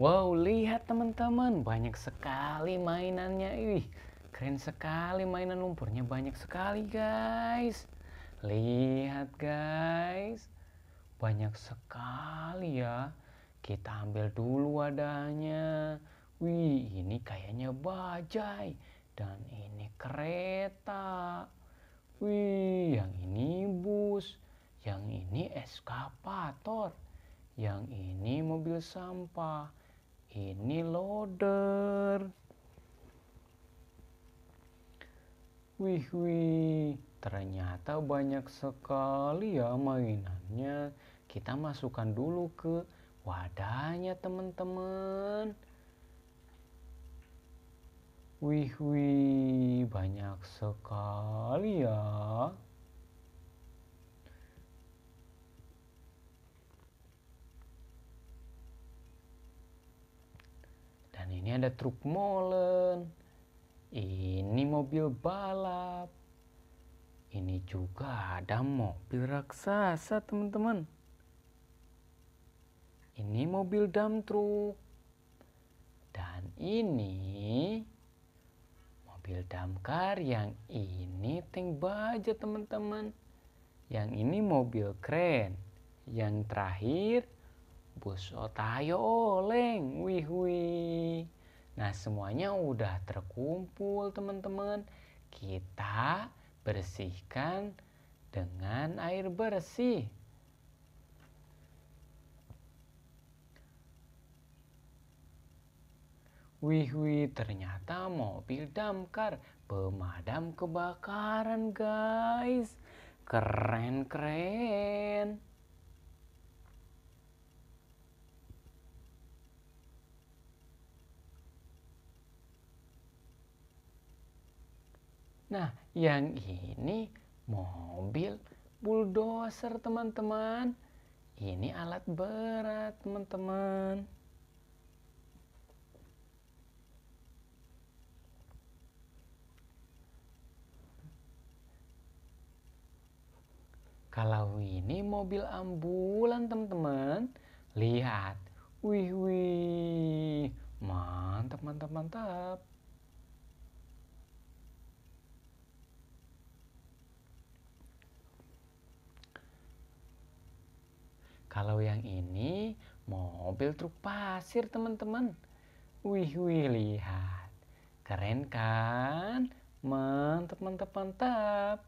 Wow, lihat teman-teman, banyak sekali mainannya. ini keren sekali mainan lumpurnya, banyak sekali guys. Lihat guys, banyak sekali ya. Kita ambil dulu wadahnya. Wih, ini kayaknya bajai. Dan ini kereta. Wih, yang ini bus. Yang ini eskapator. Yang ini mobil sampah ini loader. Wih wih, ternyata banyak sekali ya mainannya. Kita masukkan dulu ke wadahnya teman-teman. Wih wih, banyak sekali ya. Ini ada truk molen. Ini mobil balap. Ini juga ada mobil raksasa, teman-teman. Ini mobil dump truk. Dan ini mobil damkar. Yang ini tank baja, teman-teman. Yang ini mobil keren. Yang terakhir bus Otayo oh, oh, leng, wih wih. Nah semuanya udah terkumpul teman-teman. Kita bersihkan dengan air bersih. Wih wih ternyata mobil damkar pemadam kebakaran guys. Keren keren. Nah, yang ini mobil bulldozer, teman-teman. Ini alat berat, teman-teman. Kalau ini mobil ambulan, teman-teman. Lihat. Wih, wih. Mantap, mantap, mantap. Kalau yang ini mobil truk pasir teman-teman. Wih, wih, lihat. Keren kan? Mantap, mantap, mantap.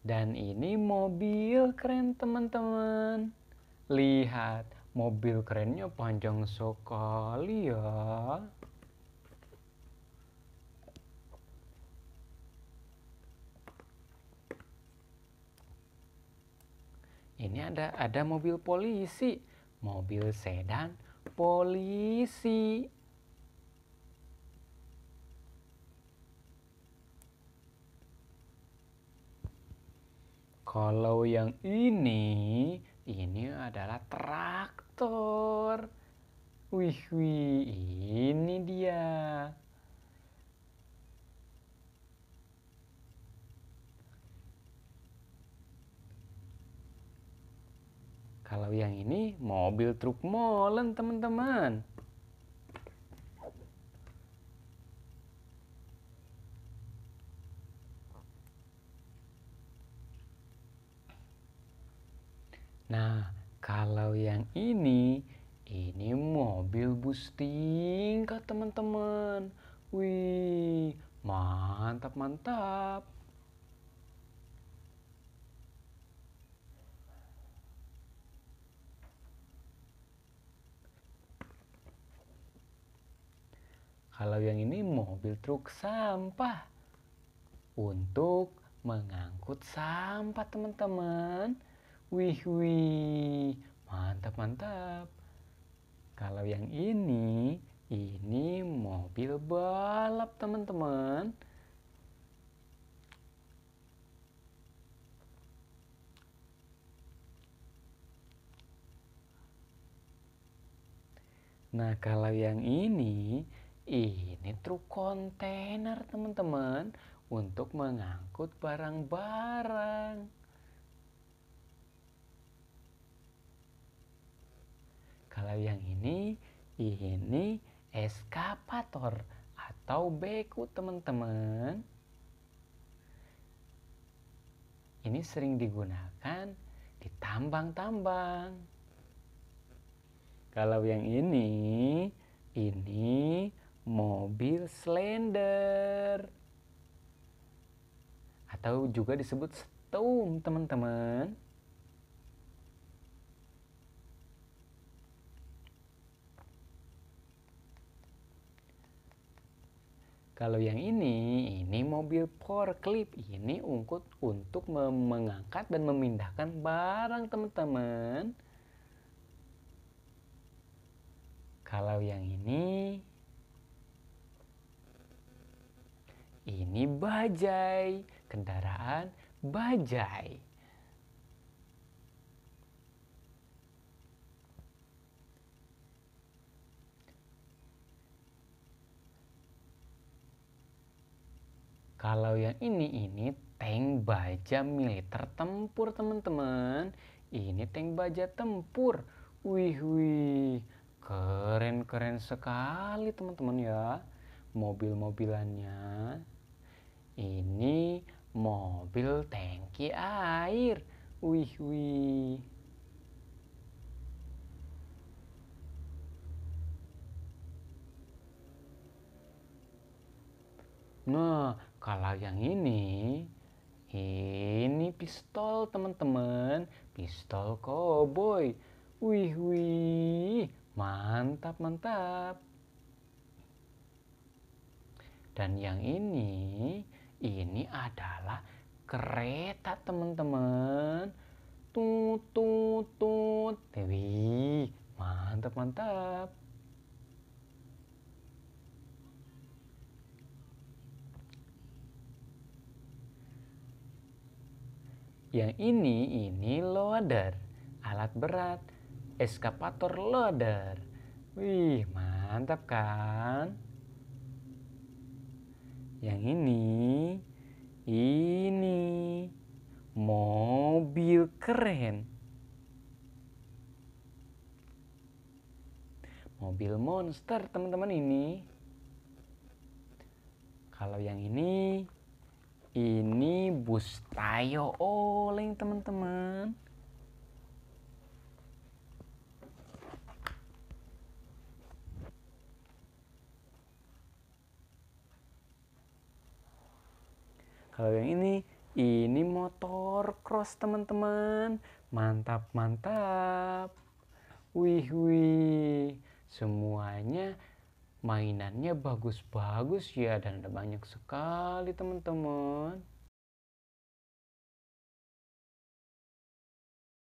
Dan ini mobil keren teman-teman. Lihat, mobil kerennya panjang sekali ya. ini ada ada mobil polisi, mobil sedan polisi. Kalau yang ini, ini adalah traktor. Wih, wih, ini dia. Kalau yang ini mobil truk molen teman-teman. Nah, kalau yang ini, ini mobil bus tingkat teman-teman. Wih, mantap-mantap. Kalau yang ini mobil truk sampah untuk mengangkut sampah teman-teman. Wih wih, mantap mantap. Kalau yang ini, ini mobil balap teman-teman. Nah, kalau yang ini, ini truk kontainer teman-teman untuk mengangkut barang-barang. Kalau yang ini, ini eskapator atau beku teman-teman. Ini sering digunakan di tambang-tambang. Kalau yang ini, ini mobil slender atau juga disebut stum teman-teman. Kalau yang ini, ini mobil forklift. Ini ungkut untuk mengangkat dan memindahkan barang, teman-teman. Kalau yang ini, Ini bajai, kendaraan bajai. Kalau yang ini, ini tank baja militer tempur teman-teman. Ini tank baja tempur. Wih, wih. Keren-keren sekali teman-teman ya. Mobil-mobilannya. Ini mobil tangki air. Wih, wih. Nah, kalau yang ini, ini pistol teman-teman, pistol koboi, Wih, wih, mantap, mantap. Dan yang ini, ini adalah kereta teman-teman. Tut tut tut. dewi mantap mantap. Yang ini, ini loader, alat berat, eskapator loader. Wih, mantap kan? yang ini ini mobil keren mobil monster teman-teman ini kalau yang ini ini bus tayo oleng teman-teman Kalau yang ini, ini motor cross teman-teman. Mantap, mantap. Wih, wih. Semuanya mainannya bagus-bagus ya dan ada banyak sekali teman-teman.